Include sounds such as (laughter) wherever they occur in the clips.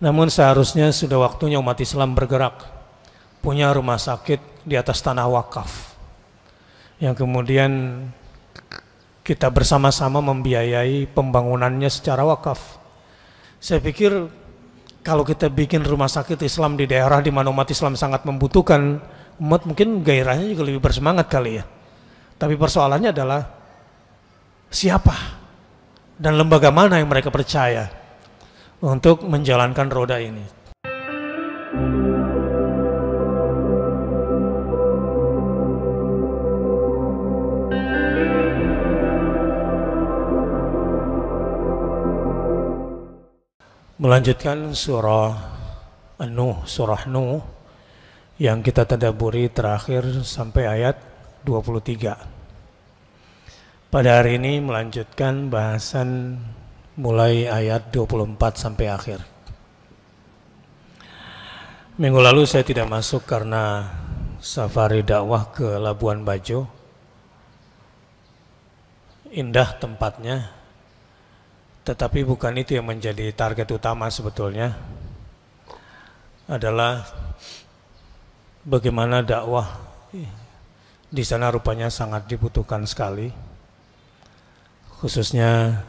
Namun seharusnya sudah waktunya umat Islam bergerak, punya rumah sakit di atas tanah wakaf, yang kemudian kita bersama-sama membiayai pembangunannya secara wakaf. Saya pikir kalau kita bikin rumah sakit Islam di daerah di mana umat Islam sangat membutuhkan, umat mungkin gairahnya juga lebih bersemangat kali ya. Tapi persoalannya adalah siapa dan lembaga mana yang mereka percaya untuk menjalankan roda ini. Melanjutkan surah An-Nuh, surah Nuh yang kita tadaburi terakhir sampai ayat 23. Pada hari ini melanjutkan bahasan mulai ayat 24 sampai akhir. Minggu lalu saya tidak masuk karena safari dakwah ke Labuan Bajo. Indah tempatnya, tetapi bukan itu yang menjadi target utama sebetulnya. Adalah bagaimana dakwah di sana rupanya sangat dibutuhkan sekali, khususnya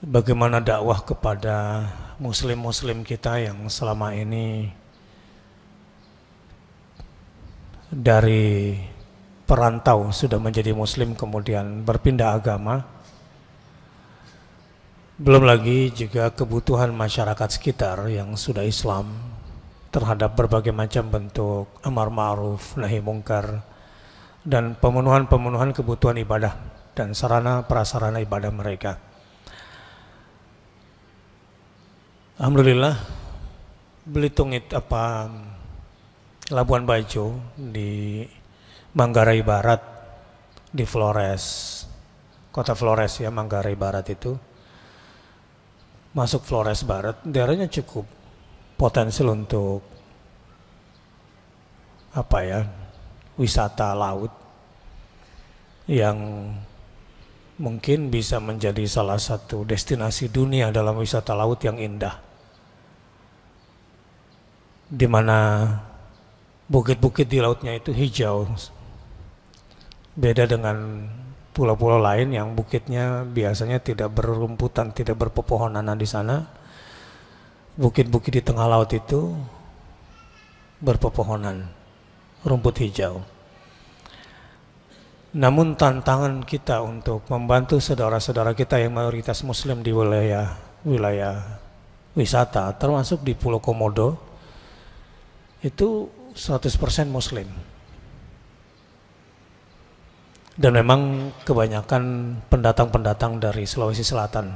bagaimana dakwah kepada muslim-muslim kita yang selama ini dari perantau sudah menjadi muslim kemudian berpindah agama belum lagi juga kebutuhan masyarakat sekitar yang sudah Islam terhadap berbagai macam bentuk amar ma'ruf, nahi mungkar dan pemenuhan-pemenuhan kebutuhan ibadah dan sarana prasarana ibadah mereka. Alhamdulillah Belitung itu apa Labuan Bajo di Manggarai Barat di Flores kota Flores ya Manggarai Barat itu masuk Flores Barat daerahnya cukup potensial untuk apa ya wisata laut yang mungkin bisa menjadi salah satu destinasi dunia dalam wisata laut yang indah di mana bukit-bukit di lautnya itu hijau. Beda dengan pulau-pulau lain yang bukitnya biasanya tidak berumputan, tidak berpepohonan di sana. Bukit-bukit di tengah laut itu berpepohonan, rumput hijau. Namun tantangan kita untuk membantu saudara-saudara kita yang mayoritas muslim di wilayah wilayah wisata termasuk di Pulau Komodo itu 100% muslim. Dan memang kebanyakan pendatang-pendatang dari Sulawesi Selatan.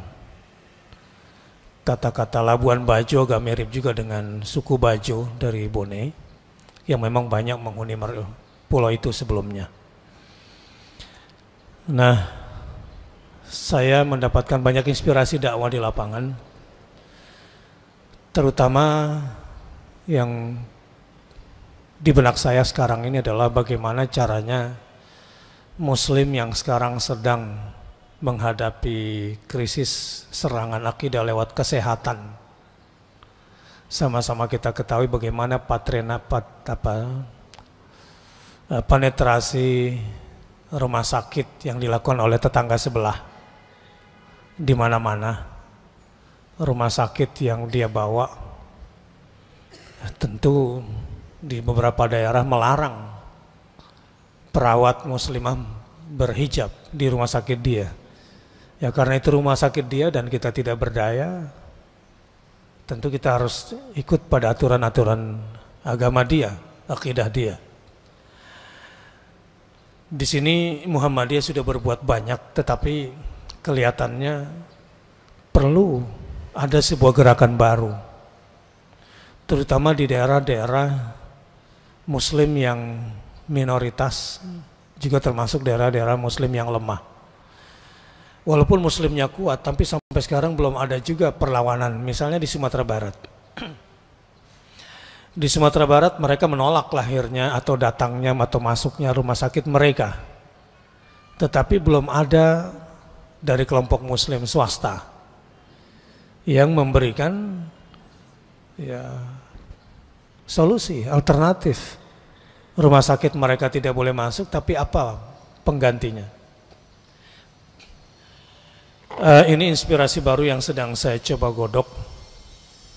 Kata-kata Labuan Bajo agak mirip juga dengan suku Bajo dari Bone yang memang banyak menghuni pulau itu sebelumnya. Nah, saya mendapatkan banyak inspirasi dakwah di lapangan, terutama yang di benak saya sekarang ini adalah bagaimana caranya Muslim yang sekarang sedang menghadapi krisis serangan akidah lewat kesehatan. Sama-sama kita ketahui bagaimana patrena pat, apa, eh, penetrasi rumah sakit yang dilakukan oleh tetangga sebelah di mana-mana rumah sakit yang dia bawa tentu di beberapa daerah melarang perawat muslimah berhijab di rumah sakit dia. Ya karena itu rumah sakit dia dan kita tidak berdaya, tentu kita harus ikut pada aturan-aturan agama dia, akidah dia. Di sini Muhammadiyah sudah berbuat banyak, tetapi kelihatannya perlu ada sebuah gerakan baru, terutama di daerah-daerah Muslim yang minoritas juga termasuk daerah-daerah Muslim yang lemah. Walaupun Muslimnya kuat, tapi sampai sekarang belum ada juga perlawanan. Misalnya di Sumatera Barat. (clears throat) di Sumatera Barat mereka menolak lahirnya atau datangnya atau masuknya rumah sakit mereka. Tetapi belum ada dari kelompok Muslim swasta yang memberikan ya solusi, alternatif. Rumah sakit mereka tidak boleh masuk, tapi apa penggantinya? Uh, ini inspirasi baru yang sedang saya coba godok,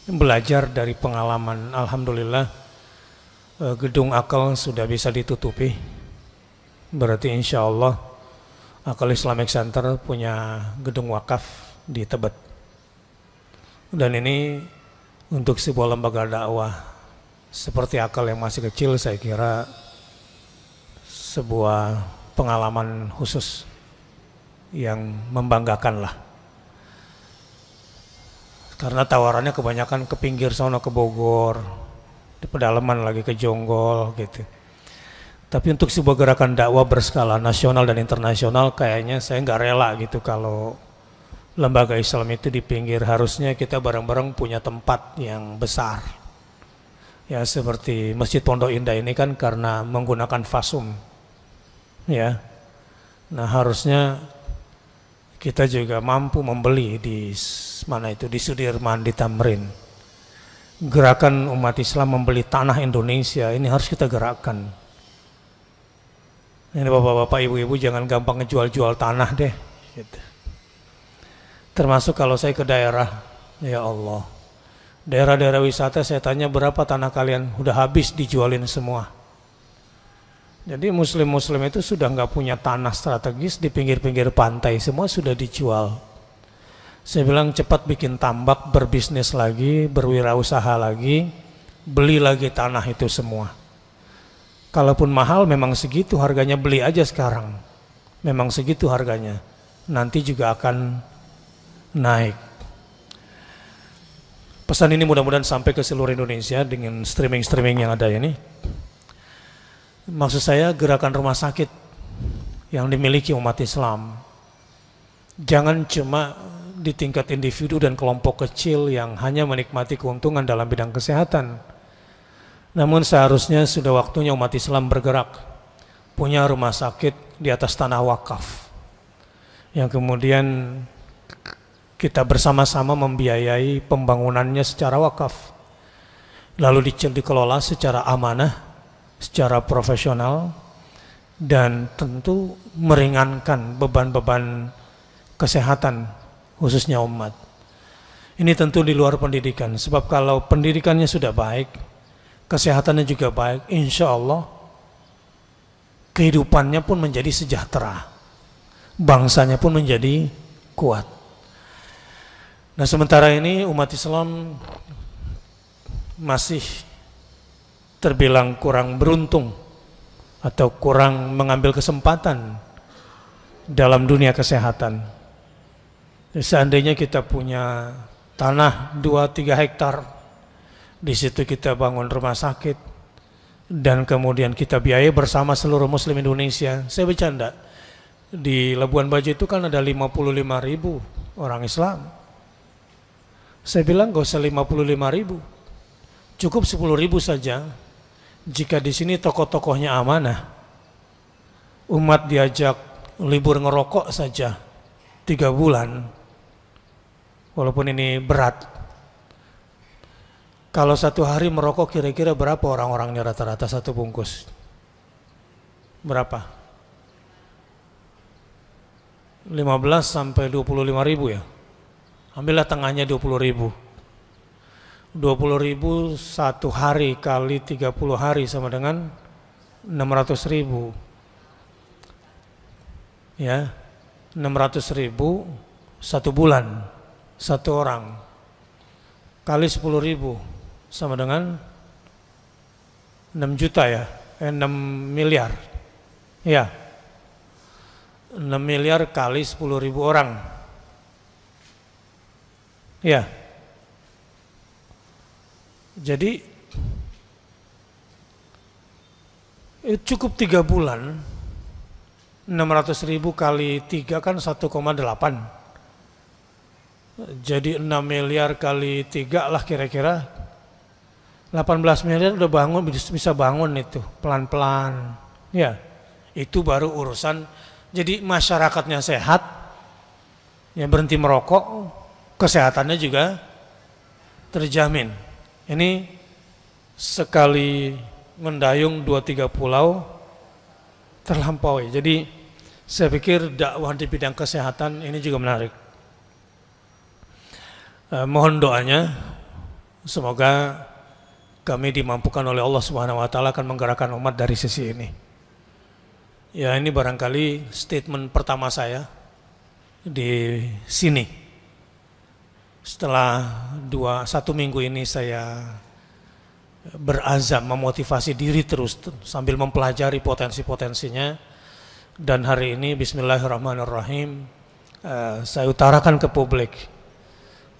belajar dari pengalaman. Alhamdulillah, uh, gedung akal sudah bisa ditutupi. Berarti insya Allah, Akal Islamic Center punya gedung wakaf di Tebet. Dan ini untuk sebuah lembaga dakwah seperti akal yang masih kecil saya kira sebuah pengalaman khusus yang membanggakan lah. Karena tawarannya kebanyakan ke pinggir sana ke Bogor, di pedalaman lagi ke Jonggol gitu. Tapi untuk sebuah gerakan dakwah berskala nasional dan internasional kayaknya saya nggak rela gitu kalau lembaga Islam itu di pinggir harusnya kita bareng-bareng punya tempat yang besar Ya seperti Masjid Pondok Indah ini kan karena menggunakan fasum. Ya. Nah, harusnya kita juga mampu membeli di mana itu di Sudirman di Tamrin. Gerakan umat Islam membeli tanah Indonesia ini harus kita gerakkan. Ini bapak-bapak, ibu-ibu jangan gampang ngejual-jual tanah deh. Gitu. Termasuk kalau saya ke daerah, ya Allah, daerah-daerah wisata saya tanya berapa tanah kalian udah habis dijualin semua jadi muslim-muslim itu sudah nggak punya tanah strategis di pinggir-pinggir pantai semua sudah dijual saya bilang cepat bikin tambak berbisnis lagi berwirausaha lagi beli lagi tanah itu semua kalaupun mahal memang segitu harganya beli aja sekarang memang segitu harganya nanti juga akan naik Pesan ini mudah-mudahan sampai ke seluruh Indonesia dengan streaming-streaming yang ada ini. Maksud saya gerakan rumah sakit yang dimiliki umat Islam. Jangan cuma di tingkat individu dan kelompok kecil yang hanya menikmati keuntungan dalam bidang kesehatan. Namun seharusnya sudah waktunya umat Islam bergerak, punya rumah sakit di atas tanah wakaf. Yang kemudian kita bersama-sama membiayai pembangunannya secara wakaf. Lalu dikelola secara amanah, secara profesional, dan tentu meringankan beban-beban kesehatan khususnya umat. Ini tentu di luar pendidikan, sebab kalau pendidikannya sudah baik, kesehatannya juga baik, insya Allah kehidupannya pun menjadi sejahtera, bangsanya pun menjadi kuat. Nah sementara ini umat Islam masih terbilang kurang beruntung atau kurang mengambil kesempatan dalam dunia kesehatan. Seandainya kita punya tanah 2-3 hektar, di situ kita bangun rumah sakit, dan kemudian kita biayai bersama seluruh muslim Indonesia. Saya bercanda, di Labuan Bajo itu kan ada 55 ribu orang Islam saya bilang gak usah 55 ribu, cukup 10 ribu saja. Jika di sini tokoh-tokohnya amanah, umat diajak libur ngerokok saja tiga bulan, walaupun ini berat. Kalau satu hari merokok kira-kira berapa orang-orangnya rata-rata satu bungkus? Berapa? 15 sampai 25 ribu ya? ambillah tengahnya 20 ribu. 20 ribu satu hari kali 30 hari sama dengan 600 ribu. Ya, 600 ribu satu bulan, satu orang. Kali 10 ribu sama dengan 6 juta ya, eh, 6 miliar. Ya, 6 miliar kali 10 ribu orang Ya. Jadi eh, cukup tiga bulan 600 ribu kali tiga kan 1,8 jadi 6 miliar kali tiga lah kira-kira 18 miliar udah bangun bisa bangun itu pelan-pelan ya itu baru urusan jadi masyarakatnya sehat ya berhenti merokok kesehatannya juga terjamin. Ini sekali mendayung dua tiga pulau terlampaui. Jadi saya pikir dakwah di bidang kesehatan ini juga menarik. Eh, mohon doanya semoga kami dimampukan oleh Allah Subhanahu wa taala akan menggerakkan umat dari sisi ini. Ya, ini barangkali statement pertama saya di sini setelah dua satu minggu ini saya berazam memotivasi diri terus sambil mempelajari potensi-potensinya dan hari ini Bismillahirrahmanirrahim eh, saya utarakan ke publik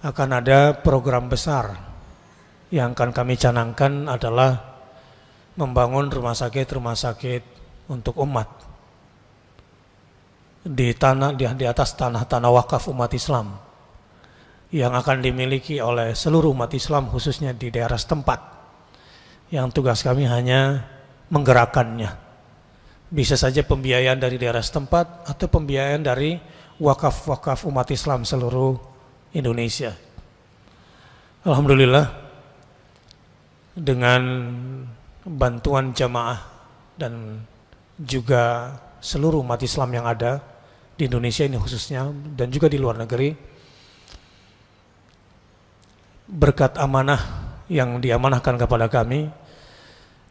akan ada program besar yang akan kami canangkan adalah membangun rumah sakit-rumah sakit untuk umat di tanah di atas tanah-tanah wakaf umat Islam yang akan dimiliki oleh seluruh umat Islam khususnya di daerah setempat. Yang tugas kami hanya menggerakkannya. Bisa saja pembiayaan dari daerah setempat atau pembiayaan dari wakaf-wakaf umat Islam seluruh Indonesia. Alhamdulillah dengan bantuan jamaah dan juga seluruh umat Islam yang ada di Indonesia ini khususnya dan juga di luar negeri berkat amanah yang diamanahkan kepada kami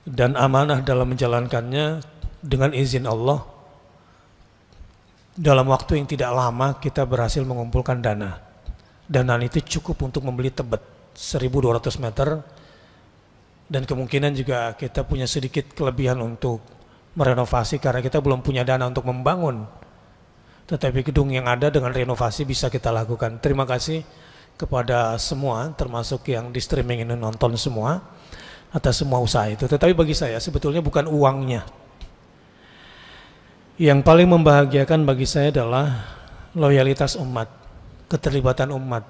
dan amanah dalam menjalankannya dengan izin Allah dalam waktu yang tidak lama kita berhasil mengumpulkan dana. Dana itu cukup untuk membeli tebet 1200 meter dan kemungkinan juga kita punya sedikit kelebihan untuk merenovasi karena kita belum punya dana untuk membangun. Tetapi gedung yang ada dengan renovasi bisa kita lakukan. Terima kasih kepada semua termasuk yang di streaming ini nonton semua atas semua usaha itu. Tetapi bagi saya sebetulnya bukan uangnya. Yang paling membahagiakan bagi saya adalah loyalitas umat, keterlibatan umat.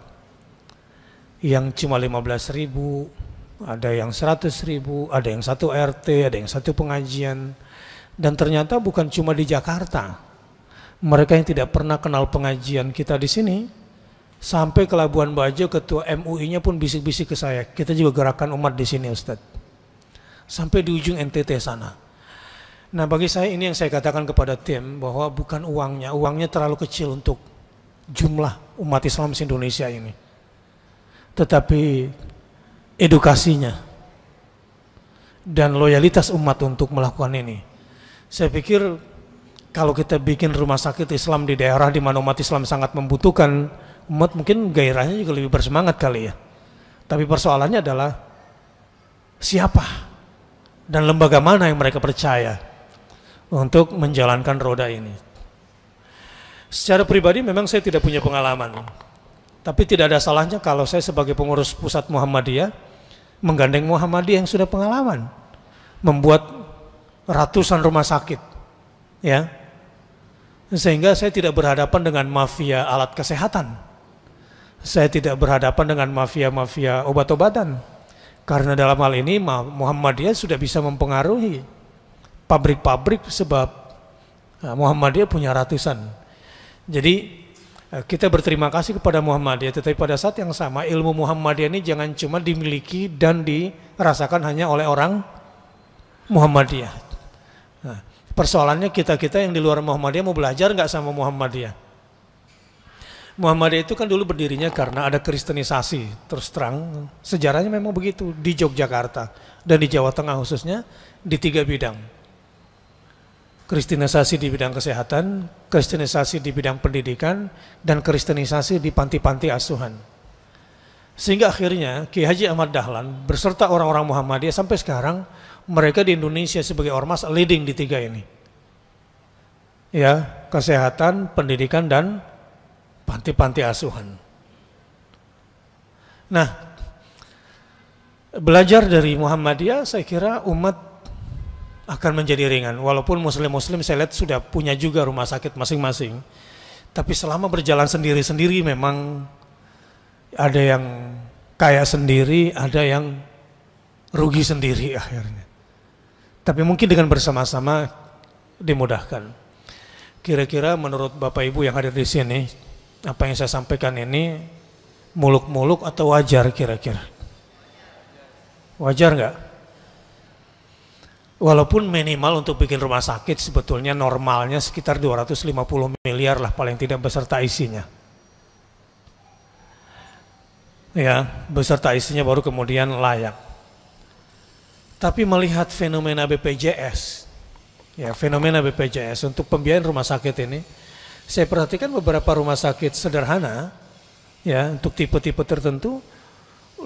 Yang cuma 15 ribu, ada yang 100 ribu, ada yang satu RT, ada yang satu pengajian. Dan ternyata bukan cuma di Jakarta. Mereka yang tidak pernah kenal pengajian kita di sini, Sampai ke Labuan Bajo, ketua MUI-nya pun bisik-bisik ke saya. Kita juga gerakan umat di sini, Ustadz. Sampai di ujung NTT sana. Nah, bagi saya ini yang saya katakan kepada tim bahwa bukan uangnya, uangnya terlalu kecil untuk jumlah umat Islam di Indonesia ini. Tetapi edukasinya dan loyalitas umat untuk melakukan ini. Saya pikir kalau kita bikin rumah sakit Islam di daerah di mana umat Islam sangat membutuhkan, umat mungkin gairahnya juga lebih bersemangat kali ya. Tapi persoalannya adalah siapa dan lembaga mana yang mereka percaya untuk menjalankan roda ini. Secara pribadi memang saya tidak punya pengalaman. Tapi tidak ada salahnya kalau saya sebagai pengurus pusat Muhammadiyah menggandeng Muhammadiyah yang sudah pengalaman. Membuat ratusan rumah sakit. ya Sehingga saya tidak berhadapan dengan mafia alat kesehatan saya tidak berhadapan dengan mafia-mafia obat-obatan. Karena dalam hal ini Muhammadiyah sudah bisa mempengaruhi pabrik-pabrik sebab eh, Muhammadiyah punya ratusan. Jadi eh, kita berterima kasih kepada Muhammadiyah, tetapi pada saat yang sama ilmu Muhammadiyah ini jangan cuma dimiliki dan dirasakan hanya oleh orang Muhammadiyah. Nah, persoalannya kita-kita yang di luar Muhammadiyah mau belajar nggak sama Muhammadiyah? Muhammadiyah itu kan dulu berdirinya karena ada kristenisasi terus terang sejarahnya memang begitu di Yogyakarta dan di Jawa Tengah khususnya di tiga bidang kristenisasi di bidang kesehatan kristenisasi di bidang pendidikan dan kristenisasi di panti-panti asuhan sehingga akhirnya Ki Haji Ahmad Dahlan berserta orang-orang Muhammadiyah sampai sekarang mereka di Indonesia sebagai ormas leading di tiga ini ya kesehatan pendidikan dan panti-panti asuhan. Nah, belajar dari Muhammadiyah saya kira umat akan menjadi ringan. Walaupun muslim-muslim saya lihat sudah punya juga rumah sakit masing-masing. Tapi selama berjalan sendiri-sendiri memang ada yang kaya sendiri, ada yang rugi sendiri (laughs) akhirnya. Tapi mungkin dengan bersama-sama dimudahkan. Kira-kira menurut Bapak Ibu yang hadir di sini, apa yang saya sampaikan ini muluk-muluk atau wajar kira-kira? Wajar nggak? Walaupun minimal untuk bikin rumah sakit sebetulnya normalnya sekitar 250 miliar lah paling tidak beserta isinya. Ya, beserta isinya baru kemudian layak. Tapi melihat fenomena BPJS, ya fenomena BPJS untuk pembiayaan rumah sakit ini, saya perhatikan beberapa rumah sakit sederhana, ya untuk tipe-tipe tertentu,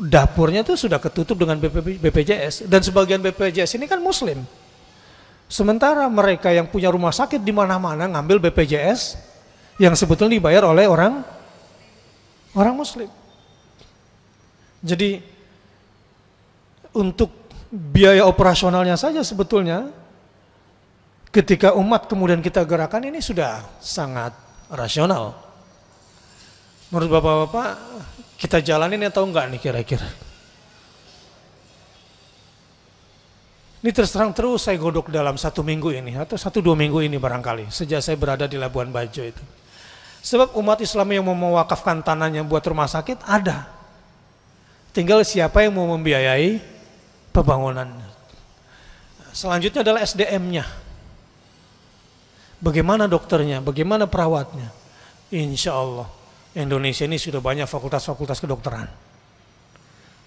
dapurnya tuh sudah ketutup dengan BPJS dan sebagian BPJS ini kan Muslim. Sementara mereka yang punya rumah sakit di mana-mana ngambil BPJS yang sebetulnya dibayar oleh orang orang Muslim. Jadi untuk biaya operasionalnya saja sebetulnya ketika umat kemudian kita gerakan ini sudah sangat rasional. Menurut bapak-bapak kita jalanin atau enggak nih kira-kira? Ini terus terang terus saya godok dalam satu minggu ini atau satu dua minggu ini barangkali sejak saya berada di Labuan Bajo itu. Sebab umat Islam yang mau mewakafkan tanahnya buat rumah sakit ada. Tinggal siapa yang mau membiayai pembangunannya. Selanjutnya adalah SDM-nya. Bagaimana dokternya, bagaimana perawatnya? Insya Allah, Indonesia ini sudah banyak fakultas-fakultas kedokteran.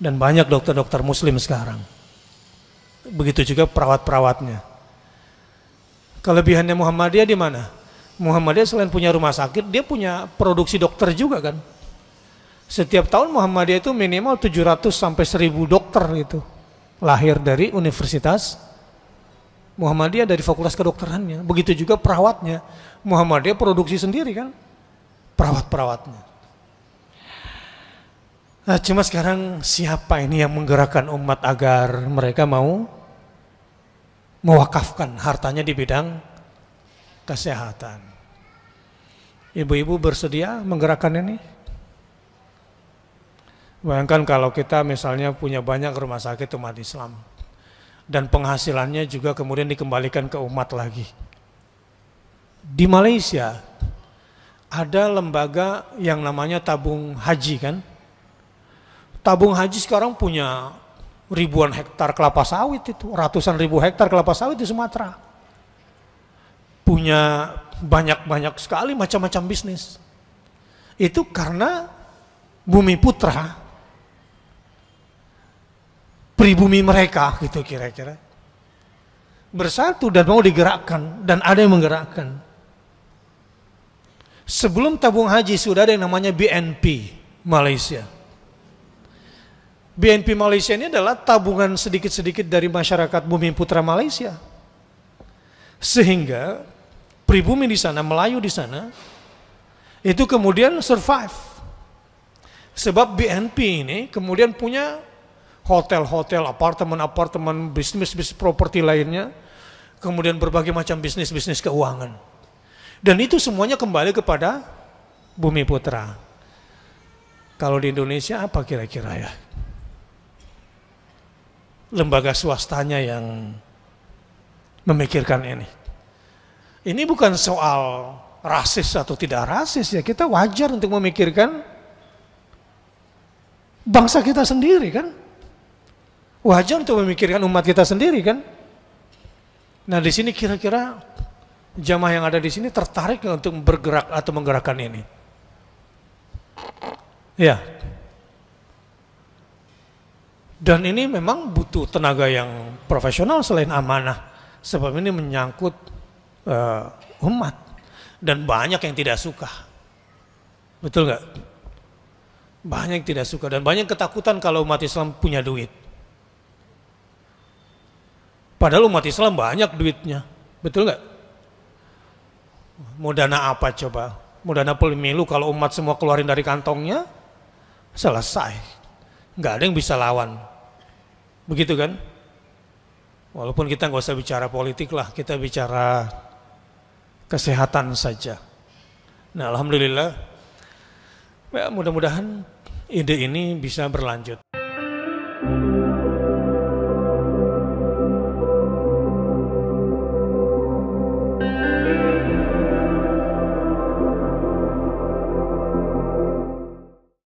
Dan banyak dokter-dokter muslim sekarang. Begitu juga perawat-perawatnya. Kelebihannya Muhammadiyah di mana? Muhammadiyah selain punya rumah sakit, dia punya produksi dokter juga kan. Setiap tahun Muhammadiyah itu minimal 700 sampai 1000 dokter itu lahir dari universitas Muhammadiyah dari fakultas kedokterannya, begitu juga perawatnya. Muhammadiyah produksi sendiri kan, perawat-perawatnya. Nah, cuma sekarang siapa ini yang menggerakkan umat agar mereka mau mewakafkan hartanya di bidang kesehatan. Ibu-ibu bersedia menggerakkan ini? Bayangkan kalau kita misalnya punya banyak rumah sakit umat Islam dan penghasilannya juga kemudian dikembalikan ke umat lagi. Di Malaysia ada lembaga yang namanya tabung haji kan. Tabung haji sekarang punya ribuan hektar kelapa sawit itu, ratusan ribu hektar kelapa sawit di Sumatera. Punya banyak-banyak sekali macam-macam bisnis. Itu karena Bumi Putra pribumi mereka gitu kira-kira bersatu dan mau digerakkan dan ada yang menggerakkan sebelum tabung haji sudah ada yang namanya BNP Malaysia BNP Malaysia ini adalah tabungan sedikit-sedikit dari masyarakat bumi putra Malaysia sehingga pribumi di sana Melayu di sana itu kemudian survive sebab BNP ini kemudian punya hotel-hotel, apartemen-apartemen, bisnis-bisnis properti lainnya, kemudian berbagai macam bisnis-bisnis keuangan. Dan itu semuanya kembali kepada Bumi Putra. Kalau di Indonesia apa kira-kira ya? Lembaga swastanya yang memikirkan ini. Ini bukan soal rasis atau tidak rasis ya. Kita wajar untuk memikirkan bangsa kita sendiri kan wajar untuk memikirkan umat kita sendiri kan. Nah di sini kira-kira jamaah yang ada di sini tertarik untuk bergerak atau menggerakkan ini? Ya. Dan ini memang butuh tenaga yang profesional selain amanah. Sebab ini menyangkut uh, umat. Dan banyak yang tidak suka. Betul nggak? Banyak yang tidak suka dan banyak ketakutan kalau umat Islam punya duit. Padahal umat Islam banyak duitnya. Betul nggak? Mau dana apa coba? Mau dana pemilu kalau umat semua keluarin dari kantongnya? Selesai. Nggak ada yang bisa lawan. Begitu kan? Walaupun kita nggak usah bicara politik lah, kita bicara kesehatan saja. Nah, alhamdulillah, ya mudah-mudahan ide ini bisa berlanjut.